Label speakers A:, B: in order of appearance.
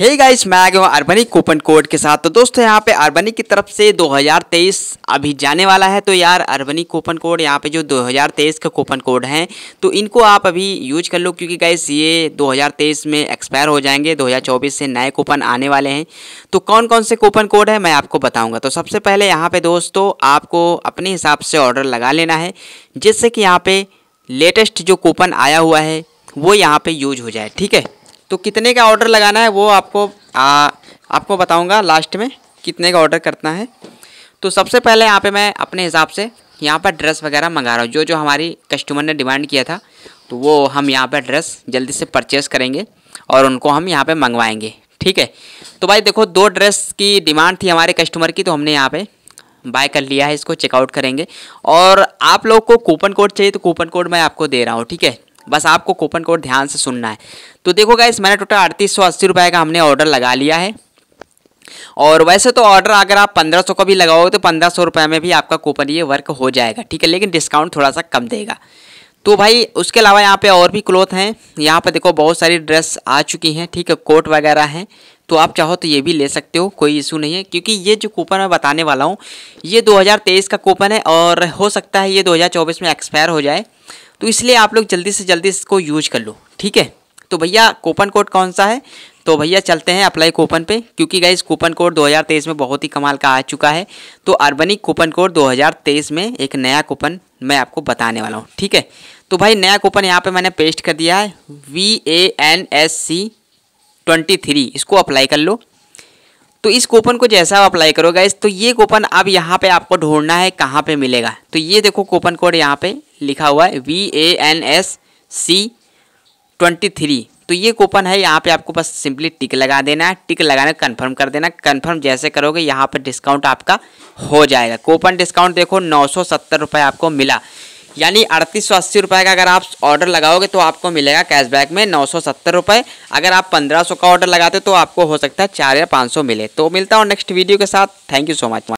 A: hey guys मैं आ गया हूँ अर्बनिक कूपन कोड के साथ तो दोस्तों यहाँ पे अर्बनिक की तरफ से 2023 अभी जाने वाला है तो यार अर्बनिक कूपन कोड यहाँ पे जो 2023 का कूपन कोड हैं तो इनको आप अभी यूज कर लो क्योंकि गाइस ये 2023 में एक्सपायर हो जाएंगे 2024 से नए कूपन आने वाले हैं तो कौन कौन से कूपन कोड है मैं आपको बताऊँगा तो सबसे पहले यहाँ पर दोस्तों आपको अपने हिसाब से ऑर्डर लगा लेना है जिससे कि यहाँ पर लेटेस्ट जो कूपन आया हुआ है वो यहाँ पर यूज हो जाए ठीक है तो कितने का ऑर्डर लगाना है वो आपको आ, आपको बताऊंगा लास्ट में कितने का ऑर्डर करना है तो सबसे पहले यहाँ पे मैं अपने हिसाब से यहाँ पर ड्रेस वगैरह मंगा रहा हूँ जो जो हमारी कस्टमर ने डिमांड किया था तो वो हम यहाँ पर ड्रेस जल्दी से परचेस करेंगे और उनको हम यहाँ पर मंगवाएंगे ठीक है तो भाई देखो दो ड्रेस की डिमांड थी हमारे कस्टमर की तो हमने यहाँ पर बाय कर लिया है इसको चेकआउट करेंगे और आप लोग को कूपन कोड चाहिए तो कूपन कोड मैं आपको दे रहा हूँ ठीक है बस आपको कूपन कोड ध्यान से सुनना है तो देखो गाइस मैंने टोटल अड़तीस सौ अस्सी रुपये का हमने ऑर्डर लगा लिया है और वैसे तो ऑर्डर अगर आप पंद्रह सौ का भी लगाओगे तो पंद्रह सौ रुपये में भी आपका कूपन ये वर्क हो जाएगा ठीक है लेकिन डिस्काउंट थोड़ा सा कम देगा तो भाई उसके अलावा यहाँ पे और भी क्लोथ हैं यहाँ पे देखो बहुत सारी ड्रेस आ चुकी हैं ठीक है कोट वगैरह हैं तो आप चाहो तो ये भी ले सकते हो कोई इशू नहीं है क्योंकि ये जो कूपन मैं बताने वाला हूँ ये 2023 का कूपन है और हो सकता है ये 2024 में एक्सपायर हो जाए तो इसलिए आप लोग जल्दी से जल्दी इसको यूज कर लो ठीक है तो भैया कूपन कोड कौन सा है तो भैया चलते हैं अप्लाई कूपन पे क्योंकि गाइज कूपन कोड 2023 में बहुत ही कमाल का आ चुका है तो अर्बनिक कूपन कोड 2023 में एक नया कूपन मैं आपको बताने वाला हूँ ठीक है तो भाई नया कूपन यहाँ पे मैंने पेस्ट कर दिया है V A N S C twenty three इसको अप्लाई कर लो तो इस कूपन को जैसा आप अप्लाई करोगे इस तो ये कूपन अब यहाँ पे आपको ढूंढना है कहाँ पे मिलेगा तो ये देखो कूपन कोड यहाँ पे लिखा हुआ है V A N S C twenty three तो ये कूपन है यहाँ पे आपको बस सिंपली टिक लगा देना है टिक लगाने कंफर्म कर देना कंफर्म जैसे करोगे यहाँ पर डिस्काउंट आपका हो जाएगा कूपन डिस्काउंट देखो नौ सौ सत्तर रुपये आपको मिला यानी अड़तीस सौ अस्सी रुपये का अगर आप ऑर्डर लगाओगे तो आपको मिलेगा कैशबैक में नौ सौ सत्तर रुपये अगर आप पंद्रह सौ का ऑर्डर लगाते तो आपको हो सकता है चार या पाँच सौ मिले तो मिलता हूँ नेक्स्ट वीडियो के साथ थैंक यू सो मच